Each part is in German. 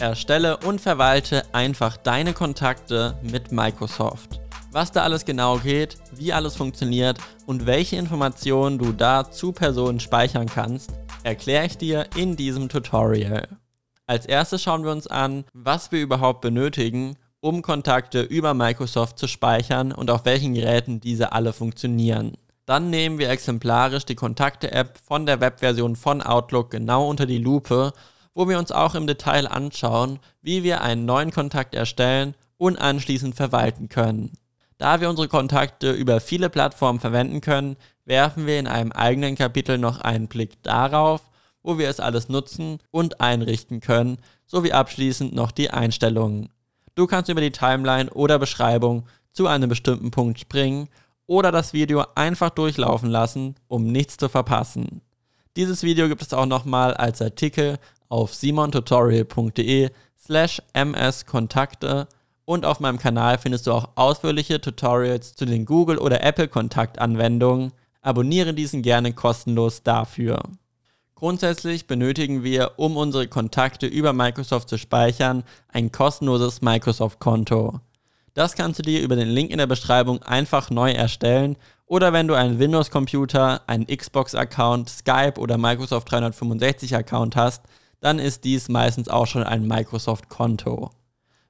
Erstelle und verwalte einfach deine Kontakte mit Microsoft. Was da alles genau geht, wie alles funktioniert und welche Informationen du da zu Personen speichern kannst, erkläre ich dir in diesem Tutorial. Als erstes schauen wir uns an, was wir überhaupt benötigen, um Kontakte über Microsoft zu speichern und auf welchen Geräten diese alle funktionieren. Dann nehmen wir exemplarisch die Kontakte-App von der Webversion von Outlook genau unter die Lupe wo wir uns auch im Detail anschauen, wie wir einen neuen Kontakt erstellen und anschließend verwalten können. Da wir unsere Kontakte über viele Plattformen verwenden können, werfen wir in einem eigenen Kapitel noch einen Blick darauf, wo wir es alles nutzen und einrichten können, sowie abschließend noch die Einstellungen. Du kannst über die Timeline oder Beschreibung zu einem bestimmten Punkt springen oder das Video einfach durchlaufen lassen, um nichts zu verpassen. Dieses Video gibt es auch nochmal als Artikel auf simontutorial.de slash mskontakte und auf meinem Kanal findest du auch ausführliche Tutorials zu den Google- oder Apple-Kontaktanwendungen. Abonniere diesen gerne kostenlos dafür. Grundsätzlich benötigen wir, um unsere Kontakte über Microsoft zu speichern, ein kostenloses Microsoft-Konto. Das kannst du dir über den Link in der Beschreibung einfach neu erstellen oder wenn du einen Windows-Computer, einen Xbox-Account, Skype oder Microsoft 365-Account hast, dann ist dies meistens auch schon ein Microsoft-Konto.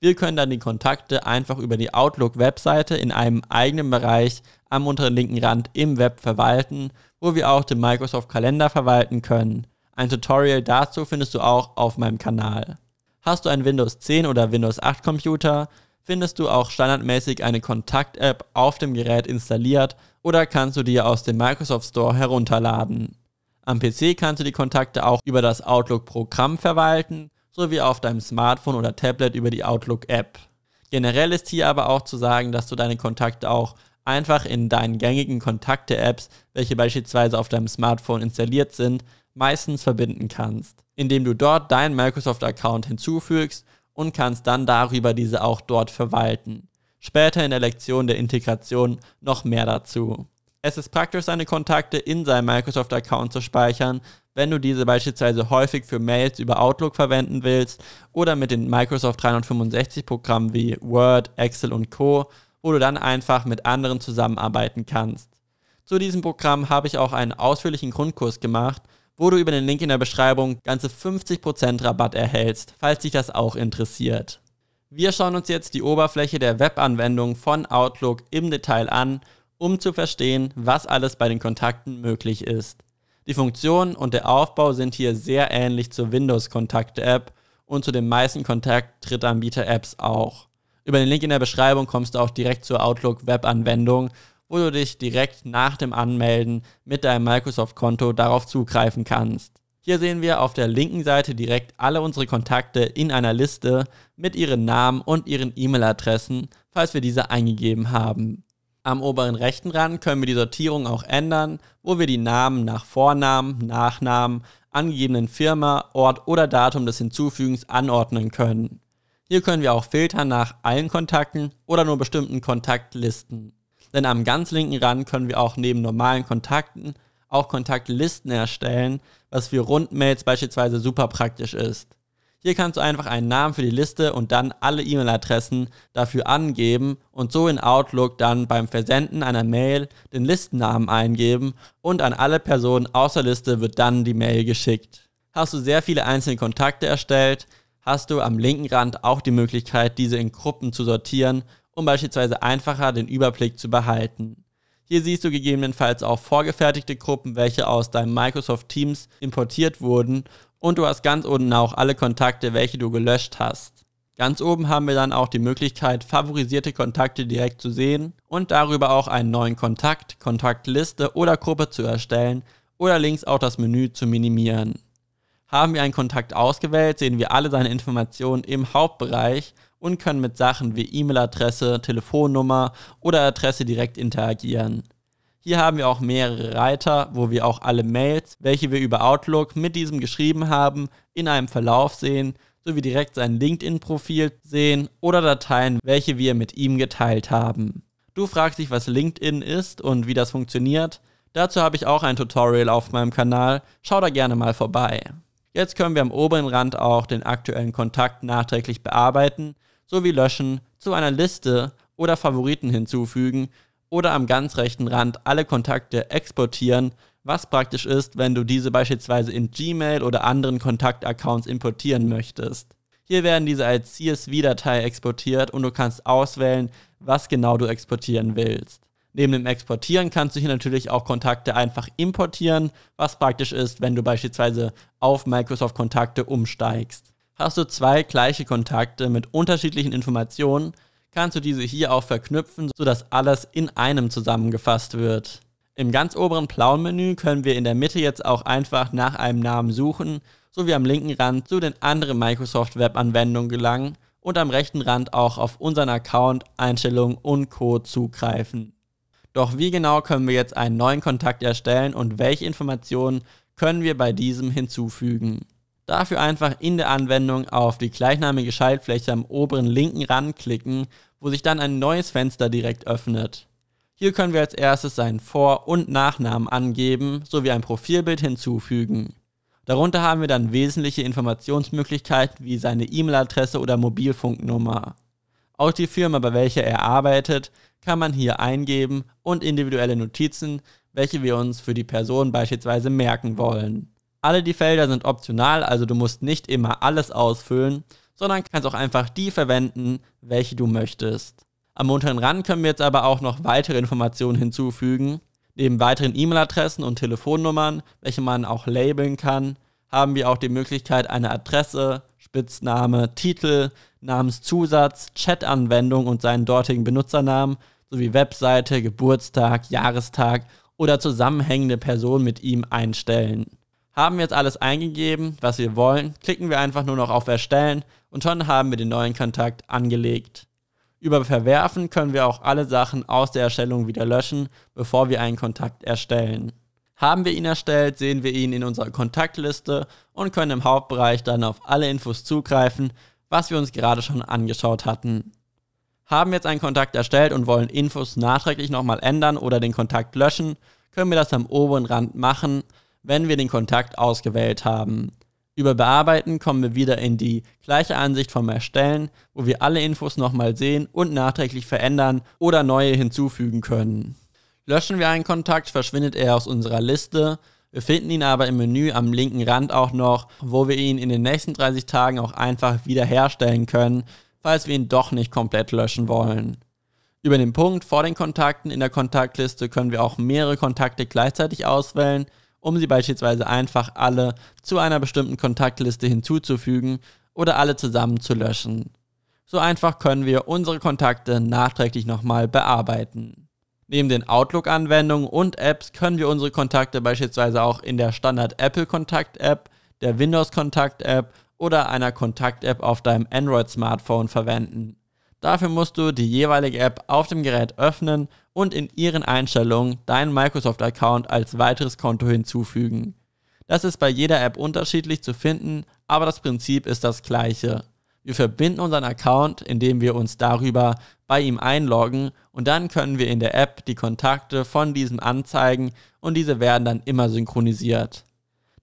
Wir können dann die Kontakte einfach über die Outlook-Webseite in einem eigenen Bereich am unteren linken Rand im Web verwalten, wo wir auch den Microsoft-Kalender verwalten können. Ein Tutorial dazu findest du auch auf meinem Kanal. Hast du einen Windows 10 oder Windows 8 Computer, findest du auch standardmäßig eine Kontakt-App auf dem Gerät installiert oder kannst du dir aus dem Microsoft Store herunterladen. Am PC kannst du die Kontakte auch über das Outlook-Programm verwalten, sowie auf deinem Smartphone oder Tablet über die Outlook-App. Generell ist hier aber auch zu sagen, dass du deine Kontakte auch einfach in deinen gängigen Kontakte-Apps, welche beispielsweise auf deinem Smartphone installiert sind, meistens verbinden kannst, indem du dort deinen Microsoft-Account hinzufügst und kannst dann darüber diese auch dort verwalten. Später in der Lektion der Integration noch mehr dazu. Es ist praktisch, seine Kontakte in seinem Microsoft-Account zu speichern, wenn du diese beispielsweise häufig für Mails über Outlook verwenden willst oder mit den Microsoft 365-Programmen wie Word, Excel und Co, wo du dann einfach mit anderen zusammenarbeiten kannst. Zu diesem Programm habe ich auch einen ausführlichen Grundkurs gemacht, wo du über den Link in der Beschreibung ganze 50% Rabatt erhältst, falls dich das auch interessiert. Wir schauen uns jetzt die Oberfläche der Webanwendung von Outlook im Detail an um zu verstehen, was alles bei den Kontakten möglich ist. Die Funktionen und der Aufbau sind hier sehr ähnlich zur Windows-Kontakte-App und zu den meisten Kontakt-Drittanbieter-Apps auch. Über den Link in der Beschreibung kommst du auch direkt zur Outlook-Web-Anwendung, wo du dich direkt nach dem Anmelden mit deinem Microsoft-Konto darauf zugreifen kannst. Hier sehen wir auf der linken Seite direkt alle unsere Kontakte in einer Liste mit ihren Namen und ihren E-Mail-Adressen, falls wir diese eingegeben haben. Am oberen rechten Rand können wir die Sortierung auch ändern, wo wir die Namen nach Vornamen, Nachnamen, angegebenen Firma, Ort oder Datum des Hinzufügens anordnen können. Hier können wir auch filtern nach allen Kontakten oder nur bestimmten Kontaktlisten. Denn am ganz linken Rand können wir auch neben normalen Kontakten auch Kontaktlisten erstellen, was für Rundmails beispielsweise super praktisch ist. Hier kannst du einfach einen Namen für die Liste und dann alle E-Mail-Adressen dafür angeben und so in Outlook dann beim Versenden einer Mail den Listennamen eingeben und an alle Personen außer Liste wird dann die Mail geschickt. Hast du sehr viele einzelne Kontakte erstellt, hast du am linken Rand auch die Möglichkeit, diese in Gruppen zu sortieren, um beispielsweise einfacher den Überblick zu behalten. Hier siehst du gegebenenfalls auch vorgefertigte Gruppen, welche aus deinem Microsoft Teams importiert wurden und du hast ganz unten auch alle Kontakte, welche du gelöscht hast. Ganz oben haben wir dann auch die Möglichkeit, favorisierte Kontakte direkt zu sehen und darüber auch einen neuen Kontakt, Kontaktliste oder Gruppe zu erstellen oder links auch das Menü zu minimieren. Haben wir einen Kontakt ausgewählt, sehen wir alle seine Informationen im Hauptbereich und können mit Sachen wie E-Mail-Adresse, Telefonnummer oder Adresse direkt interagieren. Hier haben wir auch mehrere Reiter, wo wir auch alle Mails, welche wir über Outlook mit diesem geschrieben haben, in einem Verlauf sehen, sowie direkt sein LinkedIn-Profil sehen oder Dateien, welche wir mit ihm geteilt haben. Du fragst dich, was LinkedIn ist und wie das funktioniert. Dazu habe ich auch ein Tutorial auf meinem Kanal. Schau da gerne mal vorbei. Jetzt können wir am oberen Rand auch den aktuellen Kontakt nachträglich bearbeiten sowie löschen, zu einer Liste oder Favoriten hinzufügen oder am ganz rechten Rand alle Kontakte exportieren, was praktisch ist, wenn du diese beispielsweise in Gmail oder anderen Kontaktaccounts importieren möchtest. Hier werden diese als CSV-Datei exportiert und du kannst auswählen, was genau du exportieren willst. Neben dem Exportieren kannst du hier natürlich auch Kontakte einfach importieren, was praktisch ist, wenn du beispielsweise auf Microsoft Kontakte umsteigst. Hast du zwei gleiche Kontakte mit unterschiedlichen Informationen, kannst du diese hier auch verknüpfen, sodass alles in einem zusammengefasst wird. Im ganz oberen blauen Menü können wir in der Mitte jetzt auch einfach nach einem Namen suchen, sowie am linken Rand zu den anderen Microsoft Web-Anwendungen gelangen und am rechten Rand auch auf unseren Account, Einstellungen und Code zugreifen. Doch wie genau können wir jetzt einen neuen Kontakt erstellen und welche Informationen können wir bei diesem hinzufügen? Dafür einfach in der Anwendung auf die gleichnamige Schaltfläche am oberen linken Rand klicken, wo sich dann ein neues Fenster direkt öffnet. Hier können wir als erstes seinen Vor- und Nachnamen angeben sowie ein Profilbild hinzufügen. Darunter haben wir dann wesentliche Informationsmöglichkeiten wie seine E-Mail-Adresse oder Mobilfunknummer. Auch die Firma, bei welcher er arbeitet, kann man hier eingeben und individuelle Notizen, welche wir uns für die Person beispielsweise merken wollen. Alle die Felder sind optional, also du musst nicht immer alles ausfüllen, sondern kannst auch einfach die verwenden, welche du möchtest. Am unteren Rand können wir jetzt aber auch noch weitere Informationen hinzufügen, neben weiteren E-Mail-Adressen und Telefonnummern, welche man auch labeln kann, haben wir auch die Möglichkeit, eine Adresse, Spitzname, Titel, Namenszusatz, Chat-Anwendung und seinen dortigen Benutzernamen sowie Webseite, Geburtstag, Jahrestag oder zusammenhängende Person mit ihm einstellen. Haben wir jetzt alles eingegeben, was wir wollen, klicken wir einfach nur noch auf Erstellen und schon haben wir den neuen Kontakt angelegt. Über Verwerfen können wir auch alle Sachen aus der Erstellung wieder löschen, bevor wir einen Kontakt erstellen haben wir ihn erstellt, sehen wir ihn in unserer Kontaktliste und können im Hauptbereich dann auf alle Infos zugreifen, was wir uns gerade schon angeschaut hatten. Haben wir jetzt einen Kontakt erstellt und wollen Infos nachträglich nochmal ändern oder den Kontakt löschen, können wir das am oberen Rand machen, wenn wir den Kontakt ausgewählt haben. Über Bearbeiten kommen wir wieder in die gleiche Ansicht vom Erstellen, wo wir alle Infos nochmal sehen und nachträglich verändern oder neue hinzufügen können. Löschen wir einen Kontakt, verschwindet er aus unserer Liste. Wir finden ihn aber im Menü am linken Rand auch noch, wo wir ihn in den nächsten 30 Tagen auch einfach wiederherstellen können, falls wir ihn doch nicht komplett löschen wollen. Über den Punkt vor den Kontakten in der Kontaktliste können wir auch mehrere Kontakte gleichzeitig auswählen, um sie beispielsweise einfach alle zu einer bestimmten Kontaktliste hinzuzufügen oder alle zusammen zu löschen. So einfach können wir unsere Kontakte nachträglich nochmal bearbeiten. Neben den Outlook-Anwendungen und Apps können wir unsere Kontakte beispielsweise auch in der Standard Apple Kontakt-App, der Windows Kontakt-App oder einer Kontakt-App auf deinem Android-Smartphone verwenden. Dafür musst du die jeweilige App auf dem Gerät öffnen und in ihren Einstellungen deinen Microsoft-Account als weiteres Konto hinzufügen. Das ist bei jeder App unterschiedlich zu finden, aber das Prinzip ist das gleiche. Wir verbinden unseren Account, indem wir uns darüber bei ihm einloggen und dann können wir in der App die Kontakte von diesem anzeigen und diese werden dann immer synchronisiert.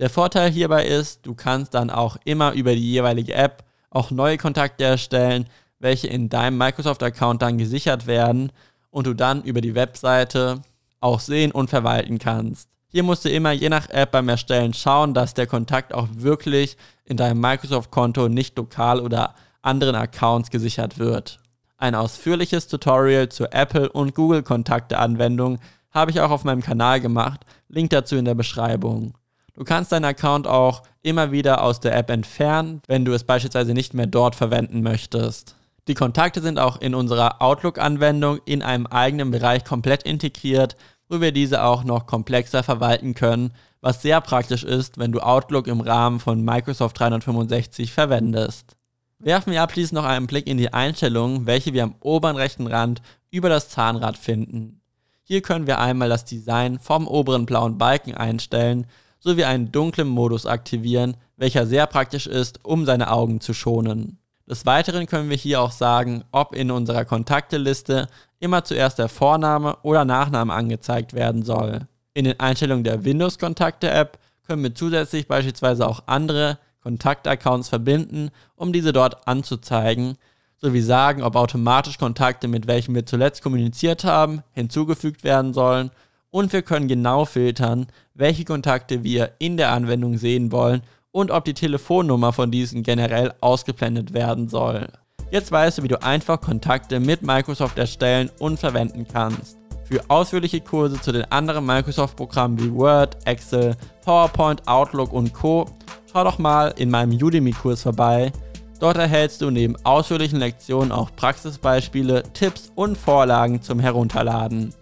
Der Vorteil hierbei ist, du kannst dann auch immer über die jeweilige App auch neue Kontakte erstellen, welche in deinem Microsoft-Account dann gesichert werden und du dann über die Webseite auch sehen und verwalten kannst. Hier musst du immer je nach App beim Erstellen schauen, dass der Kontakt auch wirklich in deinem Microsoft-Konto nicht lokal oder anderen Accounts gesichert wird. Ein ausführliches Tutorial zur Apple- und Google-Kontakte-Anwendung habe ich auch auf meinem Kanal gemacht, Link dazu in der Beschreibung. Du kannst deinen Account auch immer wieder aus der App entfernen, wenn du es beispielsweise nicht mehr dort verwenden möchtest. Die Kontakte sind auch in unserer Outlook-Anwendung in einem eigenen Bereich komplett integriert, wo wir diese auch noch komplexer verwalten können, was sehr praktisch ist, wenn du Outlook im Rahmen von Microsoft 365 verwendest. Werfen wir abschließend noch einen Blick in die Einstellungen, welche wir am oberen rechten Rand über das Zahnrad finden. Hier können wir einmal das Design vom oberen blauen Balken einstellen sowie einen dunklen Modus aktivieren, welcher sehr praktisch ist, um seine Augen zu schonen. Des Weiteren können wir hier auch sagen, ob in unserer Kontakteliste immer zuerst der Vorname oder Nachname angezeigt werden soll. In den Einstellungen der Windows-Kontakte-App können wir zusätzlich beispielsweise auch andere Kontaktaccounts verbinden, um diese dort anzuzeigen, sowie sagen, ob automatisch Kontakte, mit welchen wir zuletzt kommuniziert haben, hinzugefügt werden sollen und wir können genau filtern, welche Kontakte wir in der Anwendung sehen wollen und ob die Telefonnummer von diesen generell ausgeblendet werden soll. Jetzt weißt du, wie du einfach Kontakte mit Microsoft erstellen und verwenden kannst. Für ausführliche Kurse zu den anderen Microsoft-Programmen wie Word, Excel, PowerPoint, Outlook und Co. schau doch mal in meinem Udemy-Kurs vorbei. Dort erhältst du neben ausführlichen Lektionen auch Praxisbeispiele, Tipps und Vorlagen zum Herunterladen.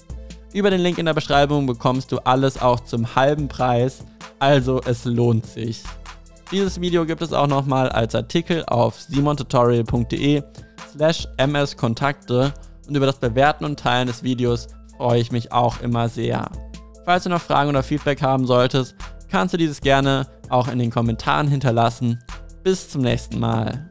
Über den Link in der Beschreibung bekommst du alles auch zum halben Preis, also es lohnt sich. Dieses Video gibt es auch nochmal als Artikel auf simontutorial.de slash mskontakte und über das Bewerten und Teilen des Videos freue ich mich auch immer sehr. Falls du noch Fragen oder Feedback haben solltest, kannst du dieses gerne auch in den Kommentaren hinterlassen. Bis zum nächsten Mal.